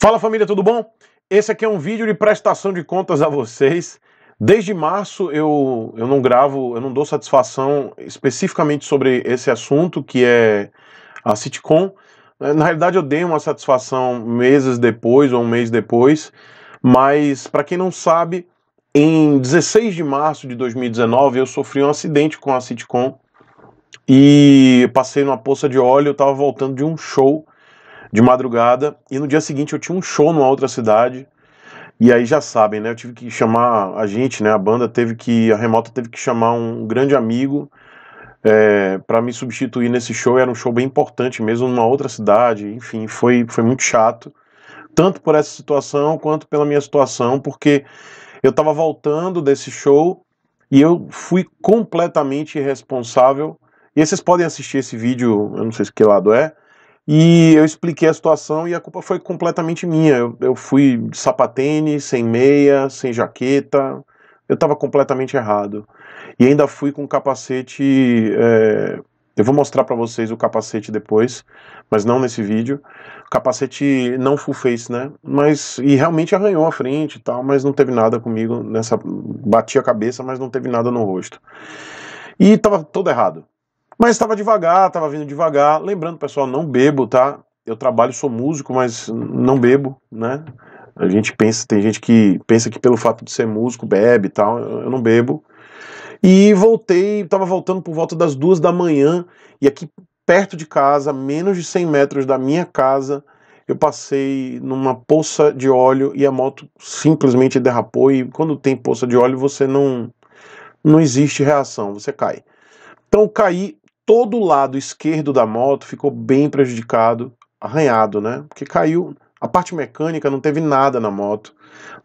Fala família, tudo bom? Esse aqui é um vídeo de prestação de contas a vocês. Desde março eu, eu não gravo, eu não dou satisfação especificamente sobre esse assunto que é a sitcom. Na realidade eu dei uma satisfação meses depois ou um mês depois, mas para quem não sabe, em 16 de março de 2019 eu sofri um acidente com a sitcom e passei numa poça de óleo, eu tava voltando de um show de madrugada e no dia seguinte eu tinha um show numa outra cidade. E aí já sabem, né? Eu tive que chamar a gente, né? A banda teve que, a remota teve que chamar um grande amigo é, eh, para me substituir nesse show. Era um show bem importante mesmo, numa outra cidade. Enfim, foi, foi muito chato, tanto por essa situação quanto pela minha situação, porque eu estava voltando desse show e eu fui completamente irresponsável. E vocês podem assistir esse vídeo, eu não sei se que lado é e eu expliquei a situação e a culpa foi completamente minha. Eu, eu fui de sapatênis, sem meia, sem jaqueta. Eu estava completamente errado. E ainda fui com um capacete. É, eu vou mostrar para vocês o capacete depois, mas não nesse vídeo. Capacete não full face, né? Mas e realmente arranhou a frente e tal, mas não teve nada comigo nessa bati a cabeça, mas não teve nada no rosto. E estava todo errado. Mas estava devagar, estava vindo devagar. Lembrando, pessoal, não bebo, tá? Eu trabalho, sou músico, mas não bebo, né? A gente pensa, tem gente que pensa que pelo fato de ser músico bebe e tal. Eu não bebo. E voltei, estava voltando por volta das duas da manhã e aqui perto de casa, menos de 100 metros da minha casa, eu passei numa poça de óleo e a moto simplesmente derrapou. E quando tem poça de óleo, você não não existe reação, você cai. Então caí, todo o lado esquerdo da moto ficou bem prejudicado, arranhado, né? Porque caiu. A parte mecânica não teve nada na moto.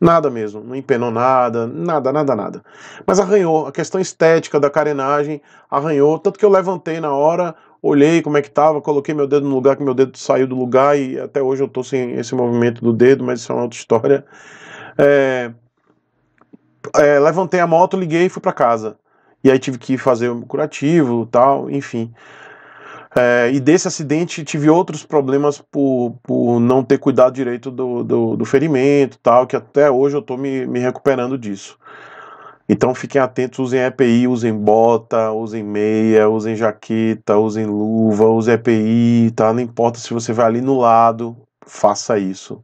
Nada mesmo. Não empenou nada, nada, nada, nada. Mas arranhou. A questão estética da carenagem arranhou. Tanto que eu levantei na hora, olhei como é que tava, coloquei meu dedo no lugar, que meu dedo saiu do lugar e até hoje eu tô sem esse movimento do dedo, mas isso é uma outra história. É... É, levantei a moto, liguei e fui para casa. E aí tive que fazer o um curativo tal, enfim. É, e desse acidente tive outros problemas por, por não ter cuidado direito do, do, do ferimento tal, que até hoje eu estou me, me recuperando disso. Então fiquem atentos, usem EPI, usem bota, usem meia, usem jaqueta, usem luva, usem EPI, tá? Não importa se você vai ali no lado, faça isso.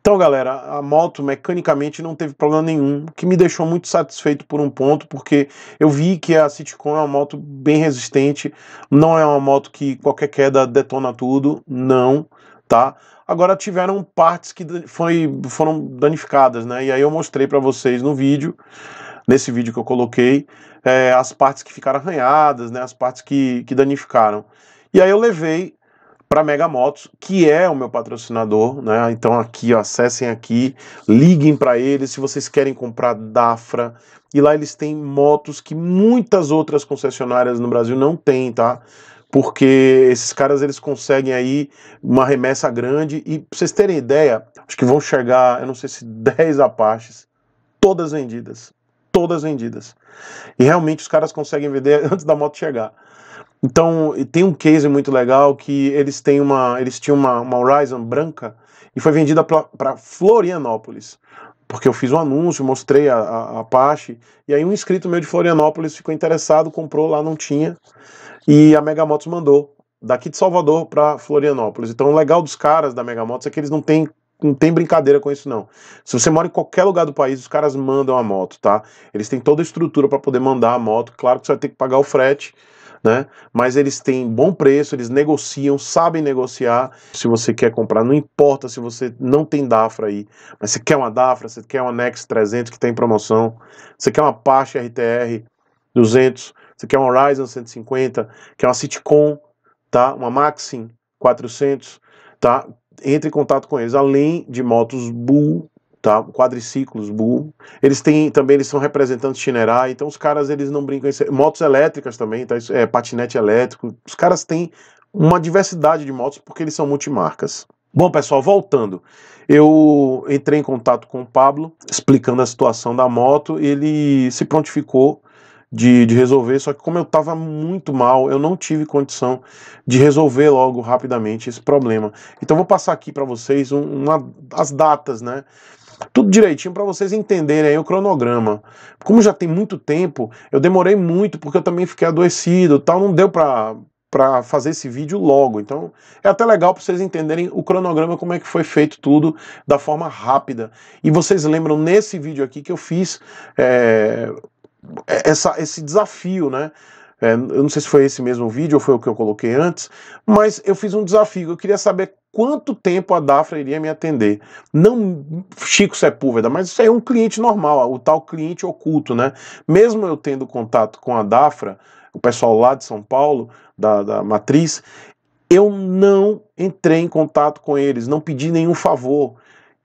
Então, galera, a moto mecanicamente não teve problema nenhum, que me deixou muito satisfeito por um ponto, porque eu vi que a Citicon é uma moto bem resistente, não é uma moto que qualquer queda detona tudo, não, tá? Agora tiveram partes que foi, foram danificadas, né? E aí eu mostrei para vocês no vídeo, nesse vídeo que eu coloquei, é, as partes que ficaram arranhadas, né? As partes que, que danificaram. E aí eu levei para Mega Motos, que é o meu patrocinador, né? Então aqui, ó, acessem aqui, liguem para eles se vocês querem comprar Dafra. E lá eles têm motos que muitas outras concessionárias no Brasil não têm, tá? Porque esses caras eles conseguem aí uma remessa grande e pra vocês terem ideia, acho que vão chegar, eu não sei se 10 Apaches, todas vendidas, todas vendidas. E realmente os caras conseguem vender antes da moto chegar. Então, tem um case muito legal que eles têm uma, eles tinham uma, uma Horizon branca e foi vendida para Florianópolis. Porque eu fiz um anúncio, mostrei a, a, a Apache, e aí um inscrito meu de Florianópolis ficou interessado, comprou lá, não tinha, e a Motos mandou daqui de Salvador para Florianópolis. Então, o legal dos caras da Motos é que eles não têm não tem brincadeira com isso não. Se você mora em qualquer lugar do país, os caras mandam a moto, tá? Eles têm toda a estrutura para poder mandar a moto. Claro que você vai ter que pagar o frete, né? Mas eles têm bom preço, eles negociam, sabem negociar. Se você quer comprar, não importa se você não tem Dafra aí, mas você quer uma Dafra, você quer uma Nex 300 que tem tá promoção, você quer uma Apache RTR 200, você quer uma Ryzen 150, quer uma Citcom, tá? Uma Maxim 400, tá? Entre em contato com eles, além de motos Bull tá? Quadriciclos, Bull. Eles têm também, eles são representantes de então os caras eles não brincam. Motos elétricas também, tá? É, patinete elétrico. Os caras têm uma diversidade de motos porque eles são multimarcas. Bom, pessoal, voltando. Eu entrei em contato com o Pablo, explicando a situação da moto. Ele se prontificou de, de resolver, só que como eu estava muito mal, eu não tive condição de resolver logo rapidamente esse problema. Então vou passar aqui para vocês uma, as datas, né? tudo direitinho para vocês entenderem aí o cronograma. Como já tem muito tempo, eu demorei muito porque eu também fiquei adoecido, tal, não deu para para fazer esse vídeo logo. Então, é até legal para vocês entenderem o cronograma como é que foi feito tudo da forma rápida. E vocês lembram nesse vídeo aqui que eu fiz é, é, essa, esse desafio, né? É, eu não sei se foi esse mesmo vídeo ou foi o que eu coloquei antes, mas eu fiz um desafio. Eu queria saber quanto tempo a Dafra iria me atender. Não Chico Sepúlveda, mas isso aí é um cliente normal, o tal cliente oculto, né? Mesmo eu tendo contato com a Dafra, o pessoal lá de São Paulo, da, da matriz, eu não entrei em contato com eles, não pedi nenhum favor.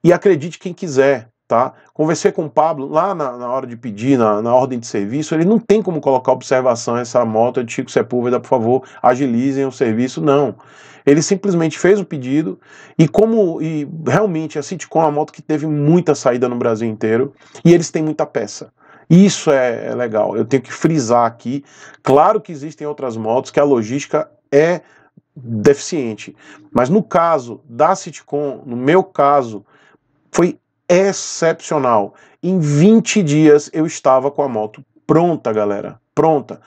E acredite quem quiser, tá? Conversei com o Pablo lá na, na hora de pedir, na, na, ordem de serviço, ele não tem como colocar observação essa moto de Chico Sepúlveda, por favor, agilizem o serviço, não. Ele simplesmente fez o pedido e como e realmente a sitcom é uma moto que teve muita saída no Brasil inteiro e eles têm muita peça. Isso é, é legal. Eu tenho que frisar aqui. Claro que existem outras motos que a logística é deficiente, mas no caso da sitcom, no meu caso, foi excepcional. Em 20 dias eu estava com a moto pronta, galera, pronta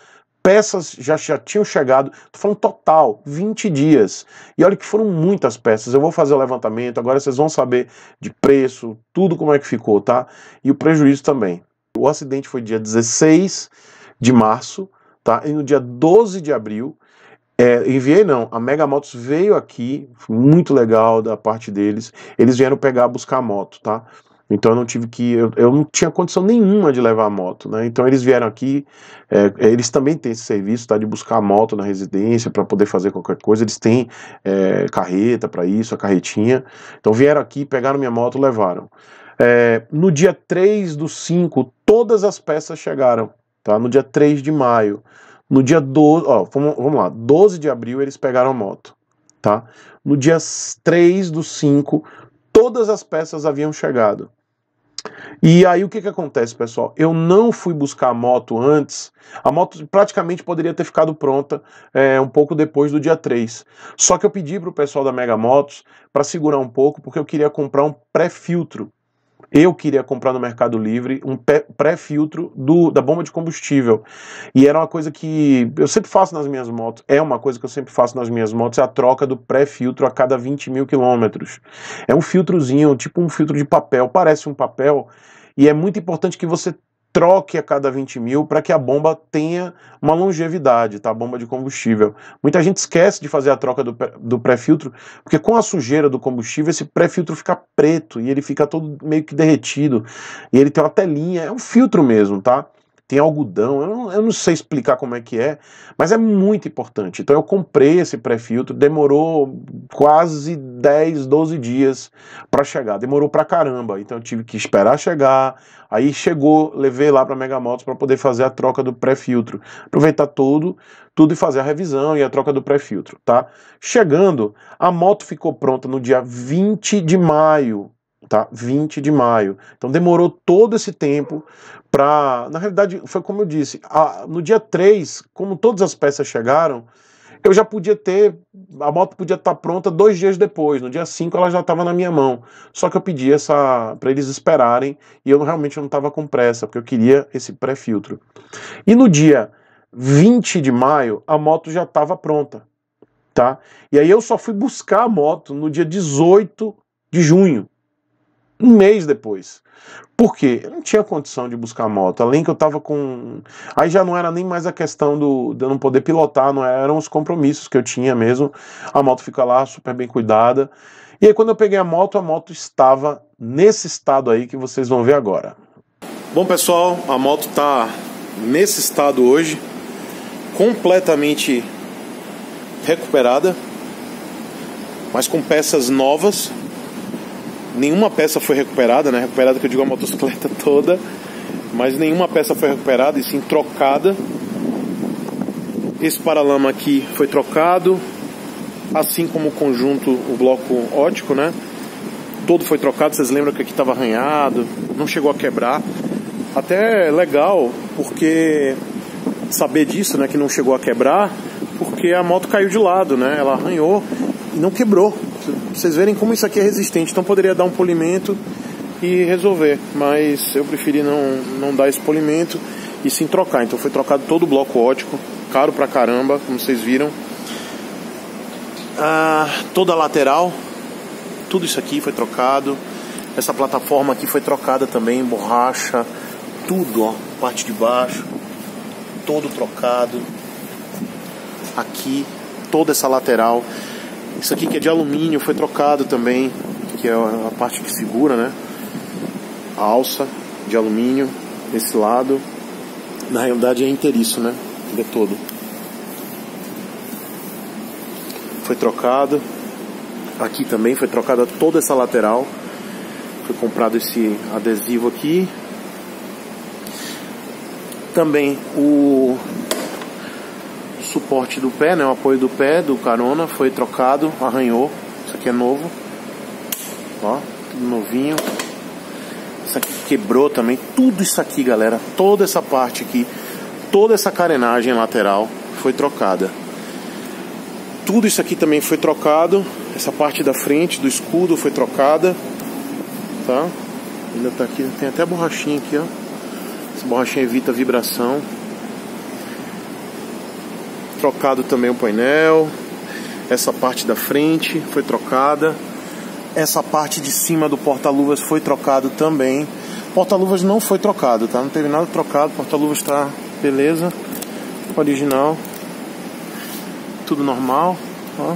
peças já, já tinham chegado, tô falando total, 20 dias. E olha que foram muitas peças. Eu vou fazer o levantamento, agora vocês vão saber de preço, tudo como é que ficou, tá? E o prejuízo também. O acidente foi dia 16 de março, tá? E no dia 12 de abril, é, enviei não, a Mega Motos veio aqui, muito legal da parte deles. Eles vieram pegar, buscar a moto, tá? Então eu não tive que. Eu, eu não tinha condição nenhuma de levar a moto, né? Então eles vieram aqui. É, é eles também têm esse serviço, tá? De buscar a moto na residência para poder fazer qualquer coisa. Eles têm é, carreta para isso, a carretinha. Então vieram aqui, pegaram minha moto levaram. É, no dia 3 do 5, todas as peças chegaram, tá? No dia 3 de maio. No dia 12. Ó, vamos, vamos lá. 12 de abril eles pegaram a moto, tá? No dia 3 do 5, todas as peças haviam chegado. E aí o que, que acontece, pessoal? Eu não fui buscar a moto antes. A moto praticamente poderia ter ficado pronta é, um pouco depois do dia 3. Só que eu pedi para o pessoal da Mega Motos para segurar um pouco, porque eu queria comprar um pré-filtro. Eu queria comprar no Mercado Livre um pré-filtro da bomba de combustível. E era uma coisa que eu sempre faço nas minhas motos. É uma coisa que eu sempre faço nas minhas motos, é a troca do pré-filtro a cada 20 mil quilômetros. É um filtrozinho, tipo um filtro de papel, parece um papel. E é muito importante que você troque a cada 20 mil para que a bomba tenha uma longevidade, tá? A bomba de combustível. Muita gente esquece de fazer a troca do, do pré-filtro, porque com a sujeira do combustível, esse pré-filtro fica preto e ele fica todo meio que derretido. E ele tem uma telinha, é um filtro mesmo, tá? tem algodão, eu não, eu não, sei explicar como é que é, mas é muito importante. Então eu comprei esse pré-filtro, demorou quase 10, 12 dias para chegar, demorou pra caramba, então eu tive que esperar chegar, aí chegou, levei lá para Mega Motos para poder fazer a troca do pré-filtro, aproveitar tudo, tudo e fazer a revisão e a troca do pré-filtro, tá? Chegando, a moto ficou pronta no dia 20 de maio, tá? 20 de maio. Então demorou todo esse tempo para, na realidade, foi como eu disse, a, no dia 3, como todas as peças chegaram, eu já podia ter, a moto podia estar tá pronta dois dias depois, no dia 5 ela já estava na minha mão. Só que eu pedi essa para eles esperarem e eu realmente não estava com pressa, porque eu queria esse pré-filtro. E no dia 20 de maio, a moto já estava pronta, tá? E aí eu só fui buscar a moto no dia 18 de junho, um mês depois. Porque eu não tinha condição de buscar moto. Além que eu tava com. Aí já não era nem mais a questão do, de eu não poder pilotar, não era, eram os compromissos que eu tinha mesmo. A moto fica lá super bem cuidada. E aí quando eu peguei a moto, a moto estava nesse estado aí que vocês vão ver agora. Bom pessoal, a moto tá nesse estado hoje, completamente recuperada, mas com peças novas, nenhuma peça foi recuperada, né? Recuperada que eu digo a motocicleta toda, mas nenhuma peça foi recuperada e sim trocada. Esse paralama aqui foi trocado, assim como o conjunto, o bloco ótico, né? Todo foi trocado, vocês lembram que aqui estava arranhado, não chegou a quebrar. Até é legal, porque saber disso, né, que não chegou a quebrar, porque a moto caiu de lado, né? Ela arranhou e não quebrou vocês verem como isso aqui é resistente. Então poderia dar um polimento e resolver, mas eu preferi não, não dar esse polimento e sim trocar. Então foi trocado todo o bloco ótico, caro pra caramba, como vocês viram. Ah, toda a lateral, tudo isso aqui foi trocado. Essa plataforma aqui foi trocada também, borracha, tudo, ó, parte de baixo, todo trocado. Aqui, toda essa lateral. Isso aqui que é de alumínio foi trocado também, que é a parte que segura, né? A alça de alumínio, esse lado. Na realidade é inteiriço, né? Ele é todo. Foi trocado. Aqui também foi trocada toda essa lateral. Foi comprado esse adesivo aqui. Também o suporte do pé, né, o apoio do pé do carona foi trocado, arranhou. Isso aqui é novo. Ó, tudo novinho. Isso aqui quebrou também. Tudo isso aqui, galera, toda essa parte aqui, toda essa carenagem lateral foi trocada. Tudo isso aqui também foi trocado. Essa parte da frente do escudo foi trocada. Tá? Ainda tá aqui, tem até borrachinha aqui, ó. Essa borrachinha evita vibração trocado também o painel. Essa parte da frente foi trocada. Essa parte de cima do porta-luvas foi trocado também. Porta-luvas não foi trocado, tá? Não teve nada trocado. Porta-luvas tá beleza. Original. Tudo normal, ó.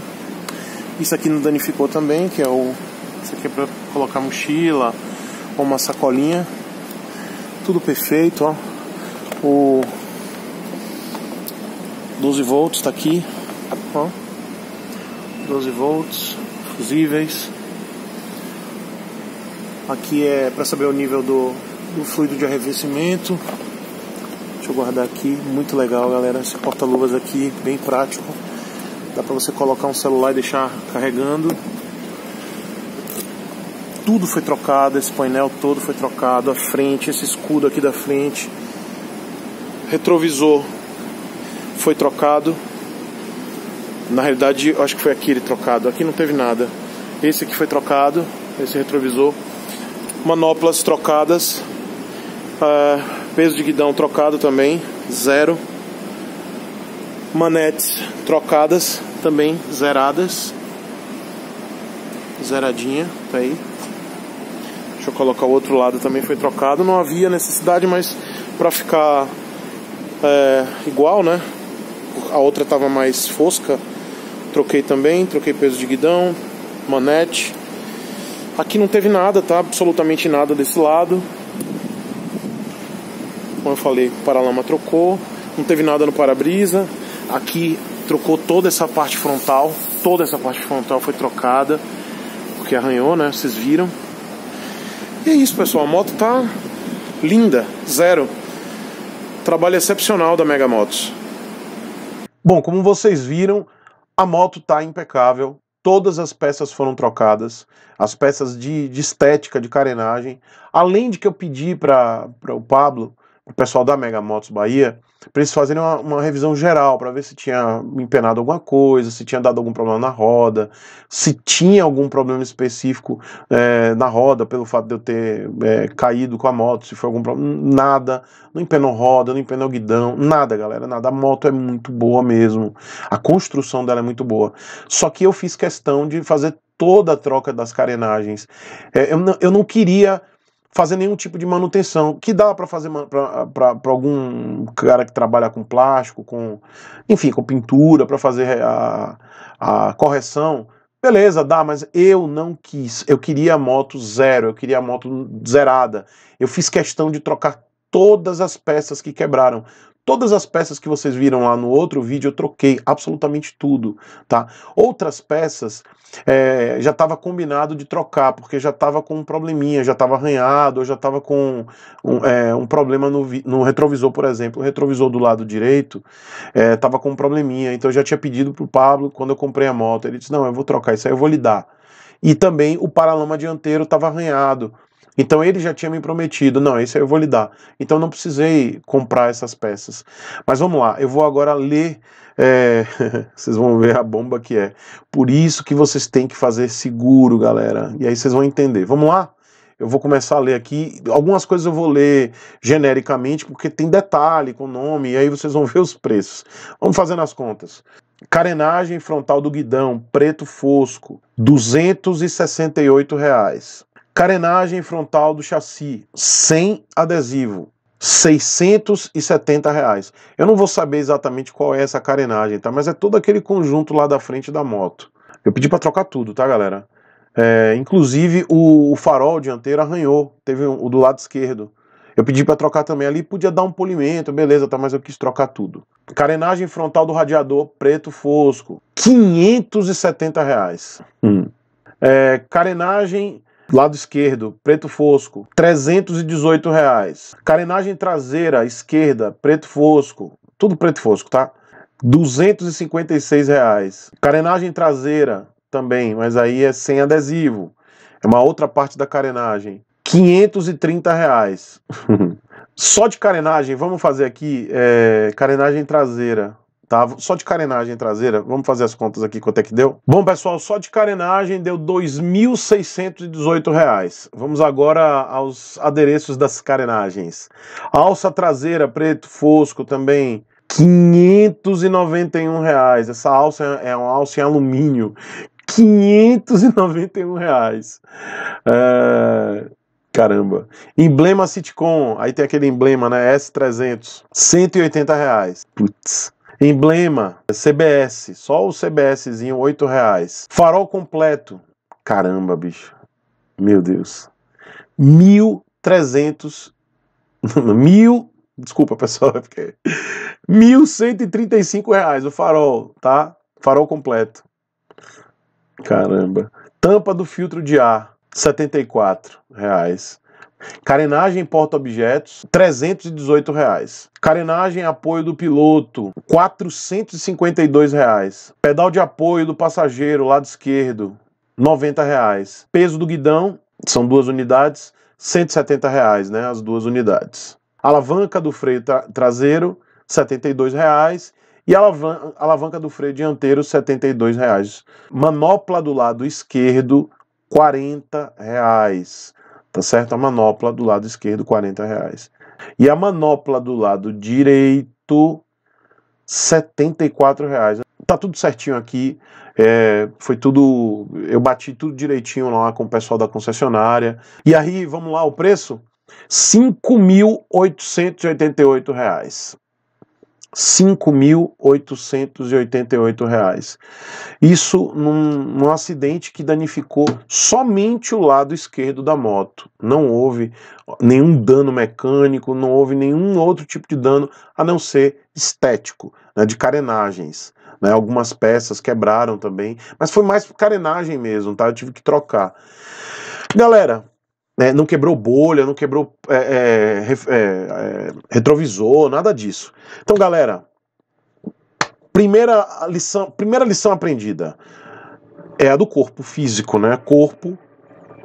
Isso aqui não danificou também, que é o isso aqui é para colocar mochila ou uma sacolinha. Tudo perfeito, ó. O 12 volts está aqui, ó, 12 volts, fusíveis. Aqui é para saber o nível do, do fluido de arrefecimento. Deixa eu guardar aqui, muito legal, galera, esse porta-luvas aqui, bem prático. Dá para você colocar um celular e deixar carregando. Tudo foi trocado, esse painel todo foi trocado, a frente, esse escudo aqui da frente, retrovisor foi trocado. Na realidade, acho que foi aquele trocado. Aqui não teve nada. Esse aqui foi trocado, esse retrovisor. Manoplas trocadas. Uh, peso de guidão trocado também, zero. Manetes trocadas também, zeradas. Zeradinha, tá aí. Deixa eu colocar o outro lado também foi trocado. Não havia necessidade, mas para ficar é, igual, né? a outra estava mais fosca. Troquei também, troquei peso de guidão, manete. Aqui não teve nada, tá? Absolutamente nada desse lado. Como eu falei, o paralama trocou, não teve nada no para-brisa. Aqui trocou toda essa parte frontal, toda essa parte frontal foi trocada, porque arranhou, né? Vocês viram. E é isso, pessoal, a moto tá linda, zero. Trabalho excepcional da Mega Motos. Bom, como vocês viram, a moto está impecável, todas as peças foram trocadas, as peças de, de estética, de carenagem. Além de que eu pedi para o Pablo, o pessoal da Mega Motos Bahia, para eles fazerem uma, uma revisão geral, para ver se tinha empenado alguma coisa, se tinha dado algum problema na roda, se tinha algum problema específico é, na roda, pelo fato de eu ter é, caído com a moto, se foi algum problema. Nada, não empenou roda, não empenou guidão, nada, galera, nada. A moto é muito boa mesmo, a construção dela é muito boa. Só que eu fiz questão de fazer toda a troca das carenagens. É, eu, não, eu não queria fazer nenhum tipo de manutenção, que dá para fazer para algum cara que trabalha com plástico, com enfim, com pintura, para fazer a, a correção. Beleza, dá, mas eu não quis. Eu queria a moto zero, eu queria a moto zerada. Eu fiz questão de trocar todas as peças que quebraram. Todas as peças que vocês viram lá no outro vídeo eu troquei absolutamente tudo, tá? Outras peças é, já estava combinado de trocar porque já estava com um probleminha, já estava arranhado, já estava com um, é, um problema no, no, retrovisor, por exemplo. O retrovisor do lado direito estava é, com um probleminha, então eu já tinha pedido para o Pablo quando eu comprei a moto. Ele disse: Não, eu vou trocar isso aí, eu vou lhe dar. E também o paralama dianteiro estava arranhado. Então ele já tinha me prometido, não, isso aí eu vou lhe dar. Então não precisei comprar essas peças. Mas vamos lá, eu vou agora ler. É... vocês vão ver a bomba que é. Por isso que vocês têm que fazer seguro, galera. E aí vocês vão entender. Vamos lá? Eu vou começar a ler aqui. Algumas coisas eu vou ler genericamente, porque tem detalhe com o nome, e aí vocês vão ver os preços. Vamos fazendo as contas. Carenagem frontal do guidão, preto fosco, R$ 268. Reais. Carenagem frontal do chassi sem adesivo. 670 reais. Eu não vou saber exatamente qual é essa carenagem, tá? Mas é todo aquele conjunto lá da frente da moto. Eu pedi para trocar tudo, tá, galera? É, inclusive o, o, farol dianteiro arranhou, teve um, o do lado esquerdo. Eu pedi para trocar também ali, podia dar um polimento, beleza, tá? Mas eu quis trocar tudo. Carenagem frontal do radiador preto fosco, 570 reais. Hum. É, carenagem Lado esquerdo, preto fosco, 318 reais. Carenagem traseira, esquerda, preto fosco, tudo preto fosco, tá? 256 reais. Carenagem traseira também, mas aí é sem adesivo. É uma outra parte da carenagem. 530 reais. Só de carenagem, vamos fazer aqui é, carenagem traseira tá? Só de carenagem traseira, vamos fazer as contas aqui quanto é que deu. Bom, pessoal, só de carenagem deu R$ 2.618. Vamos agora aos adereços das carenagens. A alça traseira preto fosco também 591 reais. Essa alça é, é uma alça em alumínio. 591 reais. É... Caramba. Emblema Sitcom. Aí tem aquele emblema, né? S300. 180 reais. Putz. Emblema, CBS, só o CBSzinho, R$ reais. Farol completo, caramba, bicho. Meu Deus. 1.300 mil, desculpa pessoal, é porque 1.135 reais o farol, tá? Farol completo. Caramba. Tampa do filtro de ar, 74 reais. Carenagem porta-objetos, 318 reais. Carenagem apoio do piloto, 452 reais. Pedal de apoio do passageiro, lado esquerdo, 90 reais. Peso do guidão, são duas unidades, 170 reais, né? As duas unidades. Alavanca do freio tra traseiro, 72 reais. E alavan alavanca do freio dianteiro, 72 reais. Manopla do lado esquerdo, 40 reais tá certo? A manopla do lado esquerdo, 40 reais. E a manopla do lado direito, 74 reais. Tá tudo certinho aqui, é, foi tudo, eu bati tudo direitinho lá com o pessoal da concessionária. E aí, vamos lá, o preço? R$ 5.888. 5.888 reais. Isso num, num, acidente que danificou somente o lado esquerdo da moto. Não houve nenhum dano mecânico, não houve nenhum outro tipo de dano a não ser estético, né, de carenagens. Né, algumas peças quebraram também, mas foi mais carenagem mesmo, tá? Eu tive que trocar. Galera, né, não quebrou bolha, não quebrou é é, é, é, retrovisor, nada disso. Então, galera, primeira lição, primeira lição aprendida é a do corpo físico, né? Corpo,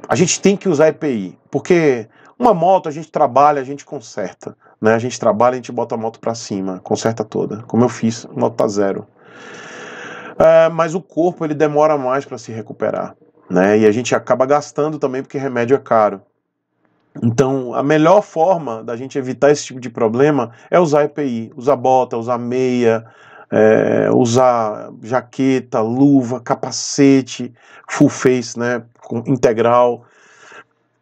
a gente tem que usar EPI, porque uma moto a gente trabalha, a gente conserta, né? A gente trabalha, a gente bota a moto para cima, conserta toda, como eu fiz, a moto tá zero. É, mas o corpo ele demora mais para se recuperar. Né? E a gente acaba gastando também porque remédio é caro. Então, a melhor forma da gente evitar esse tipo de problema é usar EPI, usar bota, usar meia, é, usar jaqueta, luva, capacete, full face, né, integral.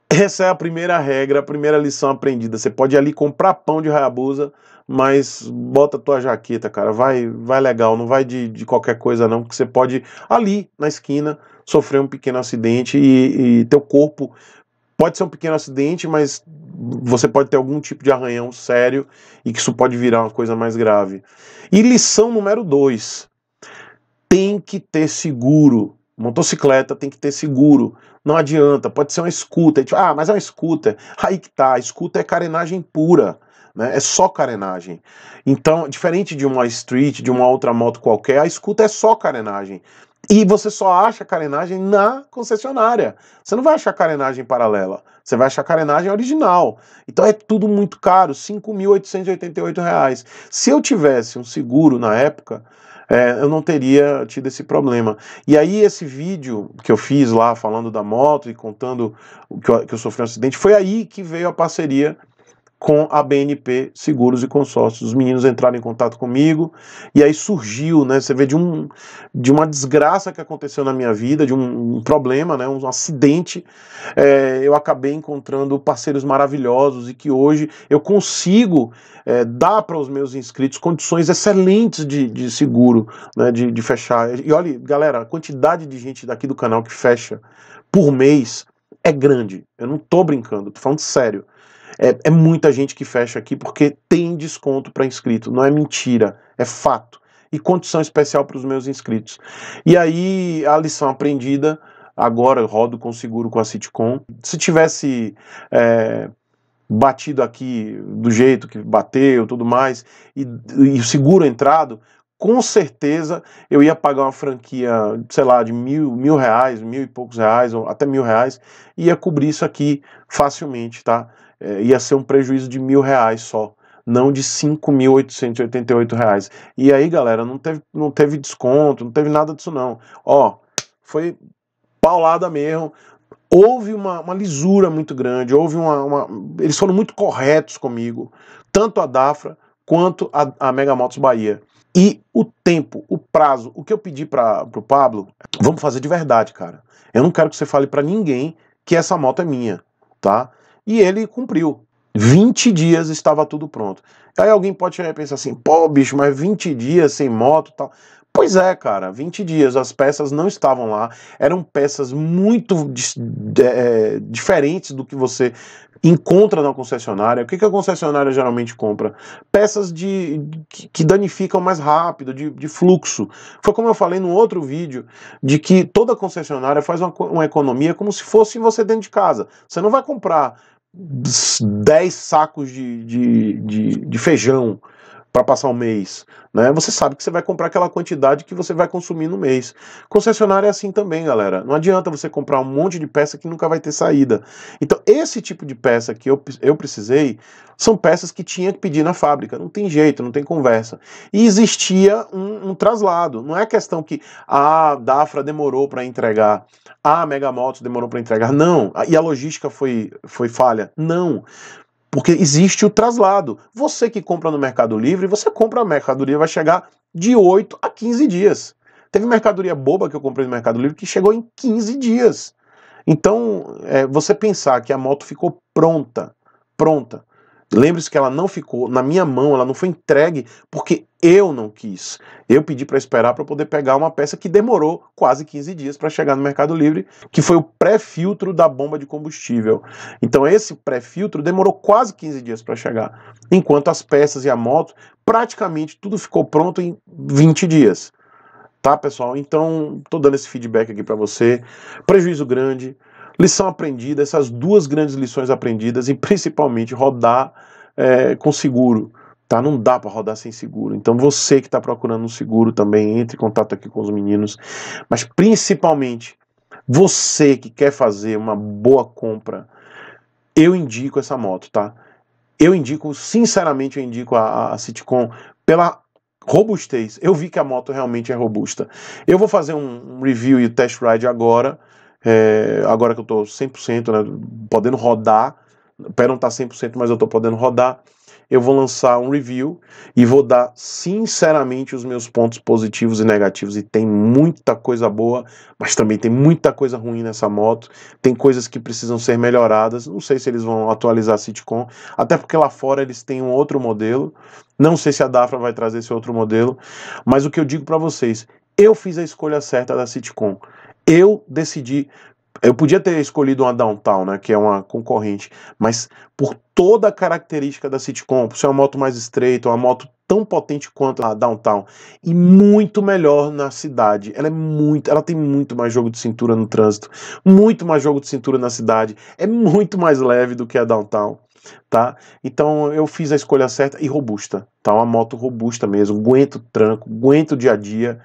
Essa é a primeira regra, a primeira lição aprendida. Você pode ali comprar pão de Hayabusa, mas bota tua jaqueta, cara. Vai, vai legal, não vai de, de qualquer coisa não, que você pode ali na esquina sofrer um pequeno acidente e, e teu corpo pode ser um pequeno acidente, mas você pode ter algum tipo de arranhão sério e que isso pode virar uma coisa mais grave. E lição número dois: tem que ter seguro. Motocicleta tem que ter seguro. Não adianta, pode ser uma scooter. Tipo, ah, mas é uma scooter. Aí que tá, scooter é carenagem pura. Né? É só carenagem. Então, diferente de uma street, de uma outra moto qualquer, a scooter é só carenagem. E você só acha carenagem na concessionária. Você não vai achar carenagem paralela. Você vai achar carenagem original. Então é tudo muito caro, R$ 5.888. Se eu tivesse um seguro na época, é, eu não teria tido esse problema. E aí esse vídeo que eu fiz lá falando da moto e contando que eu, que eu sofri um acidente, foi aí que veio a parceria com a BNP Seguros e Consórcios. Os meninos entraram em contato comigo e aí surgiu, né? Você vê de, um, de uma desgraça que aconteceu na minha vida, de um, um problema, né? Um acidente. É, eu acabei encontrando parceiros maravilhosos e que hoje eu consigo é, dar para os meus inscritos condições excelentes de, de seguro, né? De, de fechar. E olha, galera, a quantidade de gente daqui do canal que fecha por mês é grande. Eu não tô brincando, tô falando sério. É, é muita gente que fecha aqui porque tem desconto para inscrito. Não é mentira, é fato. E condição especial para os meus inscritos. E aí a lição aprendida agora eu rodo com seguro com a Citcom. Se tivesse é, batido aqui do jeito que bateu, tudo mais, e, o seguro entrado, com certeza eu ia pagar uma franquia, sei lá, de mil, mil reais, mil e poucos reais, ou até mil reais, e ia cobrir isso aqui facilmente, tá? É, ia ser um prejuízo de mil reais só, não de 5.888 reais. E aí, galera, não teve, não teve desconto, não teve nada disso não. Ó, foi paulada mesmo, houve uma, uma, lisura muito grande, houve uma, uma, Eles foram muito corretos comigo, tanto a Dafra quanto a, a Mega Motos Bahia. E o tempo, o prazo, o que eu pedi para o Pablo, vamos fazer de verdade, cara. Eu não quero que você fale para ninguém que essa moto é minha, tá? E ele cumpriu. 20 dias estava tudo pronto. Aí alguém pode pensar assim, pô, bicho, mas 20 dias sem moto e tal. Pois é, cara, 20 dias, as peças não estavam lá, eram peças muito é, diferentes do que você encontra na concessionária. O que, que a concessionária geralmente compra? Peças de que, que danificam mais rápido, de, de, fluxo. Foi como eu falei no outro vídeo, de que toda concessionária faz uma, uma economia como se fosse você dentro de casa. Você não vai comprar 10 sacos de, de, de, de feijão, para passar um mês, né? Você sabe que você vai comprar aquela quantidade que você vai consumir no mês. Concessionária é assim também, galera. Não adianta você comprar um monte de peça que nunca vai ter saída. Então, esse tipo de peça que eu, eu precisei são peças que tinha que pedir na fábrica. Não tem jeito, não tem conversa. E existia um, um traslado. Não é questão que a ah, Dafra demorou para entregar, a ah, a Motos demorou para entregar. Não. E a logística foi, foi falha. Não. Porque existe o traslado. Você que compra no Mercado Livre, você compra a mercadoria, vai chegar de 8 a 15 dias. Teve mercadoria boba que eu comprei no Mercado Livre que chegou em 15 dias. Então, é, você pensar que a moto ficou pronta, pronta, Lembre-se que ela não ficou na minha mão, ela não foi entregue porque eu não quis. Eu pedi para esperar para poder pegar uma peça que demorou quase 15 dias para chegar no Mercado Livre, que foi o pré-filtro da bomba de combustível. Então esse pré-filtro demorou quase 15 dias para chegar, enquanto as peças e a moto, praticamente tudo ficou pronto em 20 dias. Tá, pessoal? Então, tô dando esse feedback aqui para você. Prejuízo grande, lição aprendida, essas duas grandes lições aprendidas e principalmente rodar é, com seguro. Tá? Não dá para rodar sem seguro. Então você que está procurando um seguro também entre em contato aqui com os meninos, mas principalmente você que quer fazer uma boa compra, eu indico essa moto, tá? Eu indico, sinceramente, eu indico a, a pela robustez. Eu vi que a moto realmente é robusta. Eu vou fazer um review e test ride agora é, agora que eu tô 100%, né, podendo rodar, o pé não tá 100%, mas eu tô podendo rodar, eu vou lançar um review e vou dar sinceramente os meus pontos positivos e negativos. E tem muita coisa boa, mas também tem muita coisa ruim nessa moto. Tem coisas que precisam ser melhoradas. Não sei se eles vão atualizar a Citicom, até porque lá fora eles têm um outro modelo. Não sei se a Dafra vai trazer esse outro modelo, mas o que eu digo para vocês, eu fiz a escolha certa da Citicom. Eu decidi. Eu podia ter escolhido uma Downtown, né, que é uma concorrente, mas por toda a característica da sitcom, por ser uma moto mais estreita, uma moto tão potente quanto a Downtown e muito melhor na cidade. Ela é muito, ela tem muito mais jogo de cintura no trânsito, muito mais jogo de cintura na cidade, é muito mais leve do que a Downtown tá? Então eu fiz a escolha certa e robusta, tá? Uma moto robusta mesmo, aguento tranco, aguento dia a dia.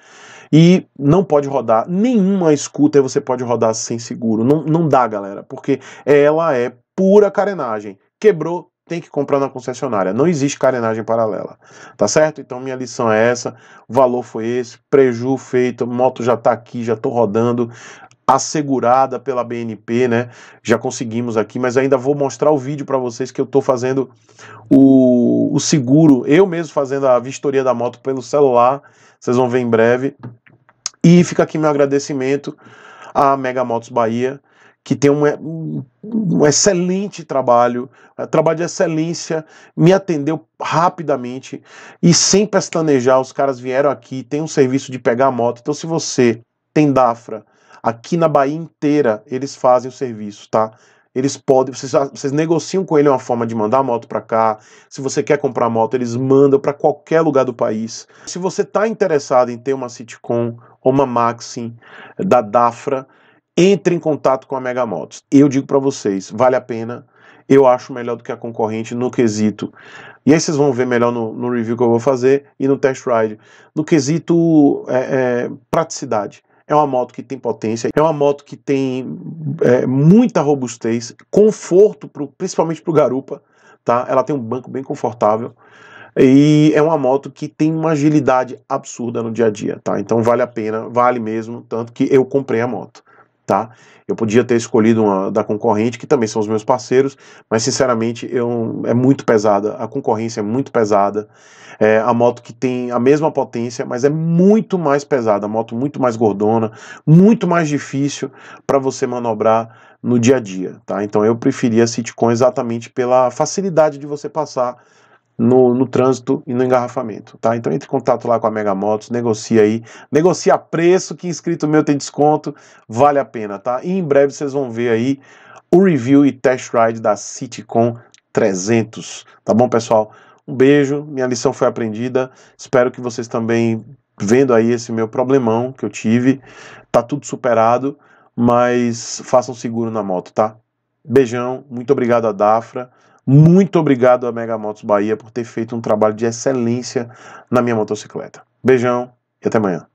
E não pode rodar, nenhuma escuta você pode rodar sem seguro. Não, não dá, galera, porque ela é pura carenagem. Quebrou, tem que comprar na concessionária. Não existe carenagem paralela. Tá certo? Então minha lição é essa, o valor foi esse, preju feito, moto já tá aqui, já tô rodando, assegurada pela BNP, né? Já conseguimos aqui, mas ainda vou mostrar o vídeo para vocês que eu tô fazendo o, o seguro, eu mesmo fazendo a vistoria da moto pelo celular. Vocês vão ver em breve. E fica aqui meu agradecimento à Mega Motos Bahia, que tem um, um, excelente trabalho, eh, trabalho de excelência, me atendeu rapidamente e sem pestanejar, os caras vieram aqui, tem um serviço de pegar a moto. Então, se você tem Dafra aqui na Bahia inteira, eles fazem o serviço, tá? Eles podem, vocês, vocês negociam com ele uma forma de mandar a moto para cá. Se você quer comprar moto, eles mandam para qualquer lugar do país. Se você está interessado em ter uma Citicon, uma Maxim, da Dafra, entre em contato com a Mega Motos. Eu digo para vocês, vale a pena. Eu acho melhor do que a concorrente no quesito. E aí vocês vão ver melhor no, no review que eu vou fazer e no test ride. No quesito é, é, praticidade. É uma moto que tem potência, é uma moto que tem é, muita robustez, conforto, pro, principalmente para o garupa. Tá? Ela tem um banco bem confortável. E é uma moto que tem uma agilidade absurda no dia a dia, tá? Então vale a pena, vale mesmo, tanto que eu comprei a moto, tá? Eu podia ter escolhido uma da concorrente, que também são os meus parceiros, mas sinceramente eu, é muito pesada, a concorrência é muito pesada. É a moto que tem a mesma potência, mas é muito mais pesada, a moto muito mais gordona, muito mais difícil para você manobrar no dia a dia, tá? Então eu preferia a Citicon exatamente pela facilidade de você passar no, no trânsito e no engarrafamento, tá? Então entre em contato lá com a Mega Motos, negocia aí, negocia preço que inscrito meu tem desconto, vale a pena, tá? E em breve vocês vão ver aí o review e test ride da Citycon 300, tá bom, pessoal? Um beijo, minha lição foi aprendida. Espero que vocês também vendo aí esse meu problemão que eu tive, tá tudo superado, mas façam seguro na moto, tá? Beijão, muito obrigado a Dafra muito obrigado a Mega Motos Bahia por ter feito um trabalho de excelência na minha motocicleta. Beijão e até amanhã.